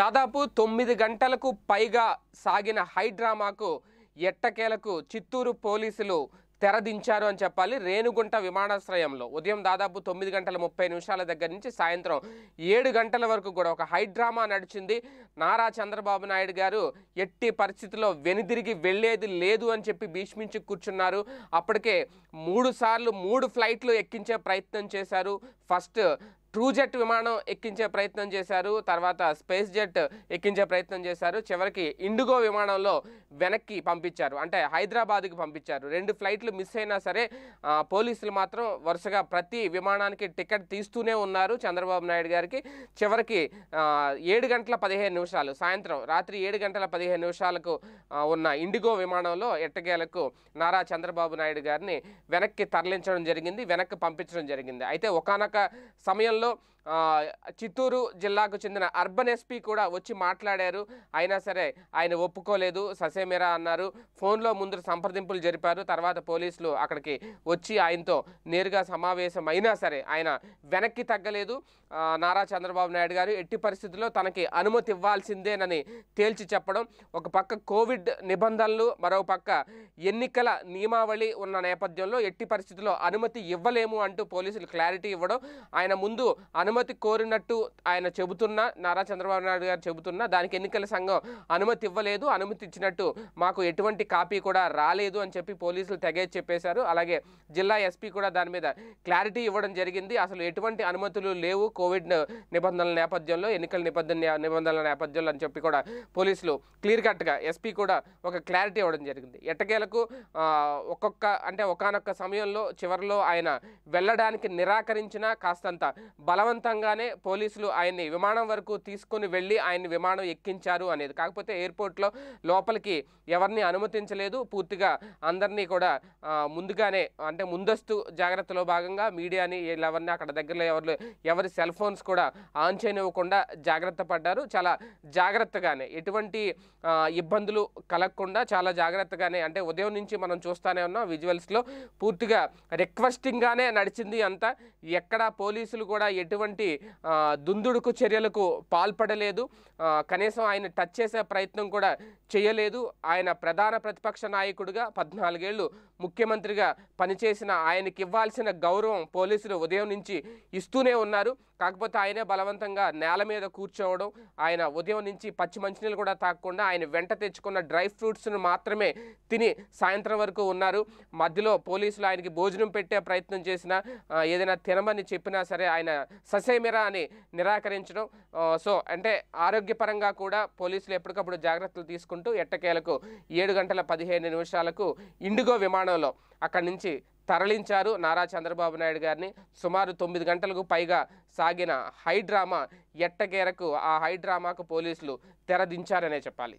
దాదాపు తొమ్మిది గంటలకు పైగా సాగిన హైడ్రామాకు ఎట్టకేలకు చిత్తూరు పోలీసులు తెరదించారు అని చెప్పాలి రేణుగుంట విమానాశ్రయంలో ఉదయం దాదాపు తొమ్మిది గంటల ముప్పై నిమిషాల దగ్గర నుంచి సాయంత్రం ఏడు గంటల వరకు కూడా ఒక హైడ్రామా నడిచింది నారా చంద్రబాబు నాయుడు గారు ఎట్టి పరిస్థితిలో వెనుదిరిగి వెళ్ళేది లేదు అని చెప్పి భీష్మించి కూర్చున్నారు అప్పటికే మూడు సార్లు మూడు ఫ్లైట్లు ఎక్కించే ప్రయత్నం చేశారు ఫస్ట్ ట్రూ జెట్ విమానం ఎక్కించే ప్రయత్నం చేశారు తర్వాత స్పేస్ జెట్ ఎక్కించే ప్రయత్నం చేశారు చివరికి ఇండిగో విమానంలో వెనక్కి పంపించారు అంటే హైదరాబాద్కి పంపించారు రెండు ఫ్లైట్లు మిస్ అయినా సరే పోలీసులు మాత్రం వరుసగా ప్రతి విమానానికి టికెట్ తీస్తూనే ఉన్నారు చంద్రబాబు నాయుడు గారికి చివరికి ఏడు గంటల పదిహేను నిమిషాలు సాయంత్రం రాత్రి ఏడు గంటల పదిహేను నిమిషాలకు ఉన్న ఇండిగో విమానంలో ఎట్టగేలకు నారా చంద్రబాబు నాయుడు గారిని వెనక్కి తరలించడం జరిగింది వెనక్కి పంపించడం జరిగింది అయితే ఒకనొక సమయంలో జిల్లాల్లో చిత్తూరు జిల్లాకు చెందిన అర్బన్ ఎస్పీ కూడా వచ్చి మాట్లాడారు అయినా సరే ఆయన ఒప్పుకోలేదు ససేమిరా అన్నారు ఫోన్లో ముందు సంప్రదింపులు జరిపారు తర్వాత పోలీసులు అక్కడికి వచ్చి ఆయనతో నేరుగా సమావేశం అయినా సరే ఆయన వెనక్కి తగ్గలేదు నారా చంద్రబాబు నాయుడు గారు ఎట్టి పరిస్థితుల్లో తనకి అనుమతి ఇవ్వాల్సిందేనని తేల్చి చెప్పడం ఒక పక్క కోవిడ్ నిబంధనలు మరో పక్క ఎన్నికల నియమావళి ఉన్న నేపథ్యంలో ఎట్టి పరిస్థితుల్లో అనుమతి ఇవ్వలేము అంటూ పోలీసులు క్లారిటీ ఇవ్వడం ఆయన ముందు అనుమతి అనుమతి కోరినట్టు ఆయన చెబుతున్నా నారా చంద్రబాబు నాయుడు గారు చెబుతున్నా దానికి ఎన్నికల సంఘం అనుమతి ఇవ్వలేదు అనుమతి ఇచ్చినట్టు మాకు ఎటువంటి కాపీ కూడా రాలేదు అని చెప్పి పోలీసులు తెగేసి చెప్పేశారు అలాగే జిల్లా ఎస్పీ కూడా దాని మీద క్లారిటీ ఇవ్వడం జరిగింది అసలు ఎటువంటి అనుమతులు లేవు కోవిడ్ నిబంధనల నేపథ్యంలో ఎన్నికల నిబంధన నిబంధనల నేపథ్యంలో అని చెప్పి కూడా పోలీసులు క్లియర్ కట్గా ఎస్పీ కూడా ఒక క్లారిటీ ఇవ్వడం జరిగింది ఎట్టకేలకు ఒక్కొక్క అంటే ఒకనొక్క సమయంలో చివరిలో ఆయన వెళ్ళడానికి నిరాకరించిన కాస్తంత బలవంత బలవంతంగానే పోలీసులు ఆయన్ని విమానం వరకు తీసుకుని వెళ్ళి ఆయన్ని విమానం ఎక్కించారు అనేది కాకపోతే ఎయిర్పోర్ట్లో లోపలికి ఎవరిని అనుమతించలేదు పూర్తిగా అందరినీ కూడా ముందుగానే అంటే ముందస్తు జాగ్రత్తలో భాగంగా మీడియాని ఎవరిని అక్కడ దగ్గరలో ఎవరు ఎవరి సెల్ ఫోన్స్ కూడా ఆన్ చేయనివ్వకుండా జాగ్రత్త పడ్డారు చాలా జాగ్రత్తగానే ఎటువంటి ఇబ్బందులు కలగకుండా చాలా జాగ్రత్తగానే అంటే ఉదయం నుంచి మనం చూస్తూనే ఉన్నాం విజువల్స్లో పూర్తిగా రిక్వెస్టింగ్గానే నడిచింది అంతా ఎక్కడ పోలీసులు కూడా ఎటువంటి ఎటువంటి దుందుడుకు చర్యలకు పాల్పడలేదు కనీసం ఆయన టచ్ చేసే ప్రయత్నం కూడా చేయలేదు ఆయన ప్రధాన ప్రతిపక్ష నాయకుడిగా పద్నాలుగేళ్లు ముఖ్యమంత్రిగా పనిచేసిన ఆయనకి ఇవ్వాల్సిన గౌరవం పోలీసులు ఉదయం నుంచి ఇస్తూనే ఉన్నారు కాకపోతే ఆయనే బలవంతంగా నేల మీద కూర్చోవడం ఆయన ఉదయం నుంచి పచ్చి మంచినీళ్ళు కూడా తాకుండా ఆయన వెంట తెచ్చుకున్న డ్రై ఫ్రూట్స్ను మాత్రమే తిని సాయంత్రం వరకు ఉన్నారు మధ్యలో పోలీసులు ఆయనకి భోజనం పెట్టే ప్రయత్నం చేసినా ఏదైనా తినమని చెప్పినా సరే ఆయన ససేమిరా అని నిరాకరించడం సో అంటే ఆరోగ్యపరంగా కూడా పోలీసులు ఎప్పటికప్పుడు జాగ్రత్తలు తీసుకుంటూ ఎట్టకేలకు ఏడు గంటల పదిహేను నిమిషాలకు ఇండిగో విమానంలో అక్కడి నుంచి తరలించారు నారా చంద్రబాబు నాయుడు గారిని సుమారు తొమ్మిది గంటలకు పైగా సాగిన హైడ్రామా ఎట్టకేరకు ఆ హైడ్రామాకు పోలీసులు తెరదించారనే చెప్పాలి